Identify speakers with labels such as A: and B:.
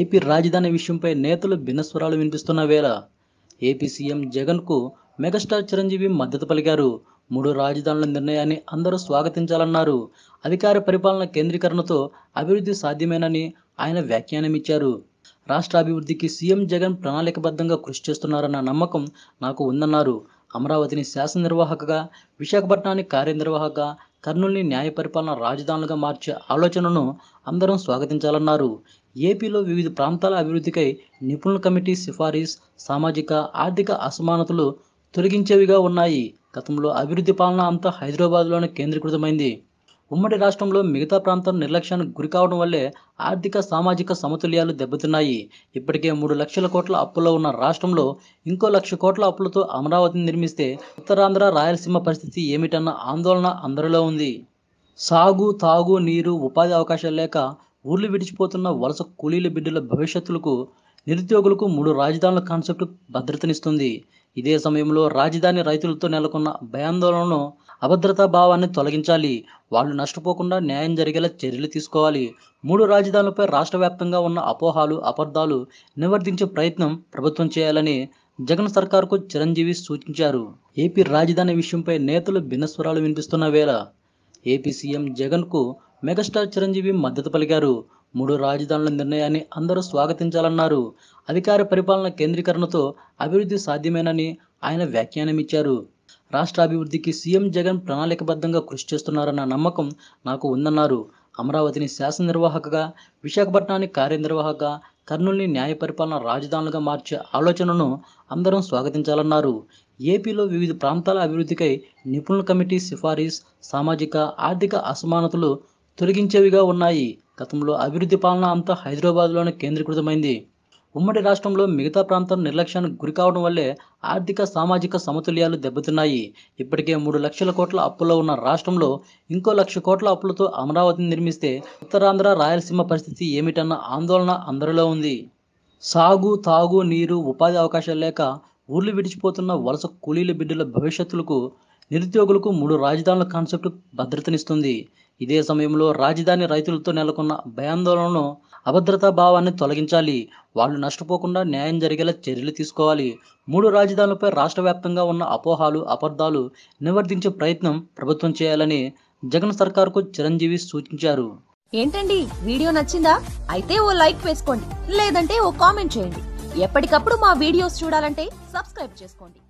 A: AP రాజధాని విషయంపై నేతలు భిన్నస్వరాలు వినిపిస్తున్న వేళ ఏపీ సీఎం జగన్కు మెగాస్టార్ చిరంజీవి మద్దతు పలికారు మూడు రాజధానుల నిర్ణయాన్ని అందరూ స్వాగతించాలన్నారు అధికార పరిపాలన కేంద్రీకరణతో అభివృద్ధి సాధ్యమేనని ఆయన వ్యాఖ్యానమిచ్చారు రాష్ట్ర అభివృద్ధికి సీఎం జగన్ ప్రణాళికబద్ధంగా కృషి చేస్తున్నారన్న నమ్మకం నాకు ఉందన్నారు అమరావతిని శాసన నిర్వాహకగా విశాఖపట్నాన్ని కార్యనిర్వాహకగా కర్నూలుని న్యాయ పరిపాలన రాజధానులుగా మార్చే ఆలోచనను అందరం స్వాగతించాలన్నారు ఏపీలో వివిధ ప్రాంతాల అభివృద్ధికై నిపుణుల కమిటీ సిఫారిస్ సామాజిక ఆర్థిక అసమానతలు తొలగించేవిగా ఉన్నాయి గతంలో అభివృద్ధి పాలన అంతా హైదరాబాద్లోనే కేంద్రీకృతమైంది ఉమ్మడి రాష్ట్రంలో మిగతా ప్రాంతం నిర్లక్ష్యానికి గురికావడం వల్లే ఆర్థిక సామాజిక సమతుల్యాలు దెబ్బతిన్నాయి ఇప్పటికే మూడు లక్షల కోట్ల అప్పులో ఉన్న రాష్ట్రంలో ఇంకో లక్ష కోట్ల అప్పులతో అమరావతిని నిర్మిస్తే ఉత్తరాంధ్ర రాయలసీమ పరిస్థితి ఏమిటన్న ఆందోళన అందరిలో ఉంది సాగు తాగు నీరు ఉపాధి అవకాశాలు లేక ఊర్లు విడిచిపోతున్న వలస కూలీల బిడ్డల భవిష్యత్తులకు నిరుద్యోగులకు మూడు రాజధానుల కాన్సెప్ట్ భద్రతనిస్తుంది ఇదే సమయంలో రాజధాని రైతులతో నెలకొన్న భయాందోళనను అభద్రతా భావాన్ని తొలగించాలి వాళ్ళు నష్టపోకుండా న్యాయం జరిగేలా చర్యలు తీసుకోవాలి మూడు రాజధానులపై రాష్ట్ర వ్యాప్తంగా ఉన్న అపోహాలు అబద్ధాలు నివర్తించే ప్రయత్నం ప్రభుత్వం చేయాలని జగన్ సర్కార్కు చిరంజీవి సూచించారు ఏపీ రాజధాని విషయంపై నేతలు భిన్నస్వరాలు వినిపిస్తున్న వేళ ఏపీ సీఎం జగన్కు మెగాస్టార్ చిరంజీవి మద్దతు పలికారు మూడు రాజధానుల నిర్ణయాన్ని అందరూ స్వాగతించాలన్నారు అధికార పరిపాలన కేంద్రీకరణతో అభివృద్ధి సాధ్యమేనని ఆయన వ్యాఖ్యానమిచ్చారు రాష్ట్ర అభివృద్ధికి సీఎం జగన్ ప్రణాళికబద్ధంగా కృషి చేస్తున్నారన్న నమ్మకం నాకు ఉందన్నారు అమరావతిని శాసన నిర్వాహకగా విశాఖపట్నాన్ని కార్యనిర్వాహక కర్నూలుని న్యాయ పరిపాలన రాజధానులుగా మార్చే ఆలోచనను అందరం స్వాగతించాలన్నారు ఏపీలో వివిధ ప్రాంతాల అభివృద్ధికై నిపుణుల కమిటీ సిఫారీస్ సామాజిక ఆర్థిక అసమానతలు తొలగించేవిగా ఉన్నాయి గతంలో అభివృద్ధి పాలన అంతా హైదరాబాద్లోనే కేంద్రీకృతమైంది ఉమ్మడి రాష్ట్రంలో మిగతా ప్రాంతం నిర్లక్ష్యానికి గురి కావడం వల్లే ఆర్థిక సామాజిక సమతుల్యాలు దెబ్బతిన్నాయి ఇప్పటికే మూడు లక్షల కోట్ల అప్పుల్లో ఉన్న రాష్ట్రంలో ఇంకో లక్ష కోట్ల అప్పులతో అమరావతిని నిర్మిస్తే ఉత్తరాంధ్ర రాయలసీమ పరిస్థితి ఏమిటన్న ఆందోళన అందరిలో ఉంది సాగు తాగు నీరు ఉపాధి అవకాశాలు లేక ఊర్లు విడిచిపోతున్న వలస కూలీల బిడ్డల భవిష్యత్తులకు నిరుద్యోగులకు మూడు రాజధానుల కాన్సెప్ట్ భద్రతనిస్తుంది ఇదే సమయంలో రాజధాని రైతులతో నెలకొన్న భయాందోళనను అభద్రతా భావాన్ని తొలగించాలి వాళ్ళు నష్టపోకుండా న్యాయం జరిగేలా చర్యలు తీసుకోవాలి మూడు రాజధానులపై రాష్ట్ర వ్యాప్తంగా ఉన్న అపోహాలు అబద్ధాలు నివర్తించే ప్రయత్నం ప్రభుత్వం చేయాలని జగన్ సర్కార్కు చిరంజీవి సూచించారు ఏంటండి వీడియో నచ్చిందా అయితే ఓ లైక్ వేసుకోండి లేదంటే ఓ కామెంట్ చేయండి ఎప్పటికప్పుడు మా వీడియోస్ చూడాలంటే సబ్స్క్రైబ్ చేసుకోండి